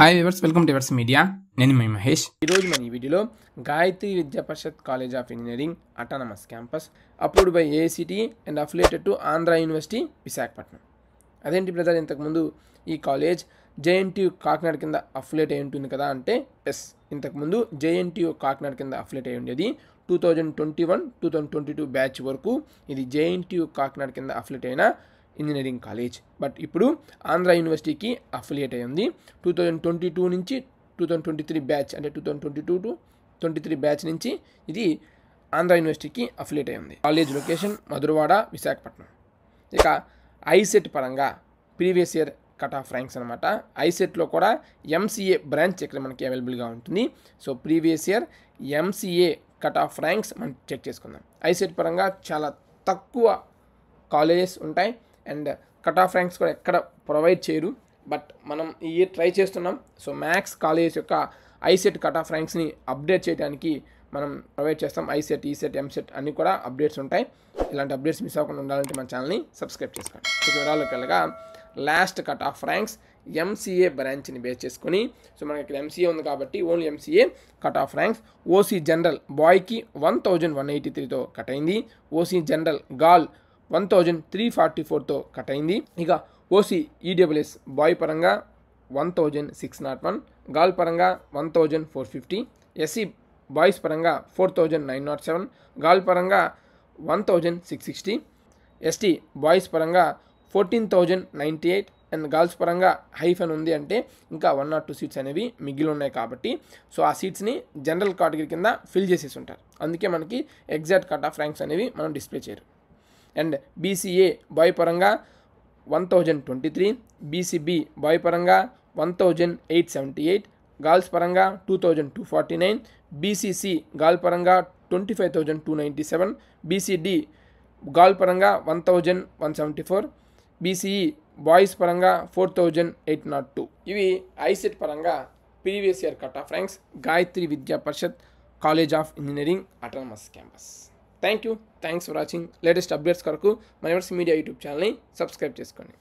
hi viewers welcome to viewers media నేను my Mahesh ఈరోజు మన ఈ వీడియోలో Gayatri Vidya Parishad college of engineering autonomous campus approved by AICTE and affiliated to Andhra university Visakhapatnam అదేంటి brother ఇంతకుముందు ఈ కాలేజ్ జేఎన్టీయు కాకినాడ కింద అఫిలేట్ అయి ఉంటుంది కదా అంటే ఎస్ ఇంతకుముందు జేఎన్టీయు కాకినాడ కింద అఫిలేట్ అయి ఉండేది two thousand twenty one two thousand twenty two batch వరకు ఇది జేఎన్టీయు కాకినాడ కింద అఫిలేట్ అయిన ఇంజనీరింగ్ కాలేజ్ బట్ ఇప్పుడు ఆంధ్ర యూనివర్సిటీకి అఫిలియేట్ ఉంది టూ థౌజండ్ ట్వంటీ టూ నుంచి two thousand twenty three batch అంటే two thousand twenty two to twenty three batch నుంచి ఇది ఆంధ్ర యూనివర్సిటీకి అఫిలియేట్ అయ్యింది కాలేజ్ లొకేషన్ మధురవాడ విశాఖపట్నం ఇక ఐసెట్ పరంగా previous year cut off ranks అనమాట ఐసెట్లో కూడా ఎంసీఏ బ్రాంచ్ ఇక్కడ మనకి అవైలబుల్గా ఉంటుంది so previous year MCA cut off ranks మనం చెక్ చేసుకుందాం ఐసెట్ పరంగా చాలా తక్కువ కాలేజెస్ ఉంటాయి అండ్ కట్ ఆఫ్ ర్యాంక్స్ కూడా ఎక్కడ ప్రొవైడ్ చేయరు బట్ మనం ఈ ఇయర్ ట్రై చేస్తున్నాం సో మ్యాథ్స్ కాలేజెస్ యొక్క ఐసెట్ కట్ ఆఫ్ ర్యాంక్స్ని అప్డేట్ చేయడానికి మనం ప్రొవైడ్ చేస్తాం ఐసెట్ ఈసెట్ ఎంసెట్ అన్నీ కూడా అప్డేట్స్ ఉంటాయి ఇలాంటి అప్డేట్స్ మిస్ అవ్వకుండా ఉండాలంటే మన ఛానల్ని సబ్స్క్రైబ్ చేసుకోండి ఇక వివరాలకు వెళ్ళగా last cut off ranks MCA బ్రాంచ్ని బేస్ చేసుకొని సో మనకి ఇక్కడ ఎంసీఏ ఉంది కాబట్టి only MCA cut off ranks OC general బాయ్కి వన్ థౌజండ్ వన్ ఎయిటీ త్రీతో కట్ అయింది OC general gal one thousand three forty ఫోర్తో కట్ అయింది ఇక ఓసీ ఈడబ్ల్యూఎస్ e బాయ్ పరంగా one thousand six nought one girl పరంగా one thousand four fifty SC boys పరంగా four thousand nine nought seven girl పరంగా one thousand six sixty ST boys పరంగా fourteen thousand ninety eight and girls పరంగా hyphen ఉంది అంటే ఇంకా one not two seats అనేవి మిగిలి ఉన్నాయి కాబట్టి సో ఆ సీట్స్ని జనరల్ కేటగిరీ కింద ఫిల్ చేసేసి ఉంటారు అందుకే మనకి ఎగ్జాక్ట్ కట్ ఆఫ్ ర్యాంక్స్ అనేవి మనం డిస్ప్లే చేయరు అండ్ బీసీఏ బాయ్ పరంగా one thousand twenty three BCB boy పరంగా one thousand eight seventy eight girls పరంగా two thousand two forty nine BCC girl పరంగా twenty five thousand two ninety seven BCD gal పరంగా one thousand one seventy four BCE boys పరంగా four thousand eight nought two ఇవి ICET పరంగా previous year cut off ranks Gayatri Vidya Parishad college of engineering autonomous campus thank you thanks for watching latest updates కొరకు మనవర్స్ media YouTube ఛానల్ని subscribe చేసుకోండి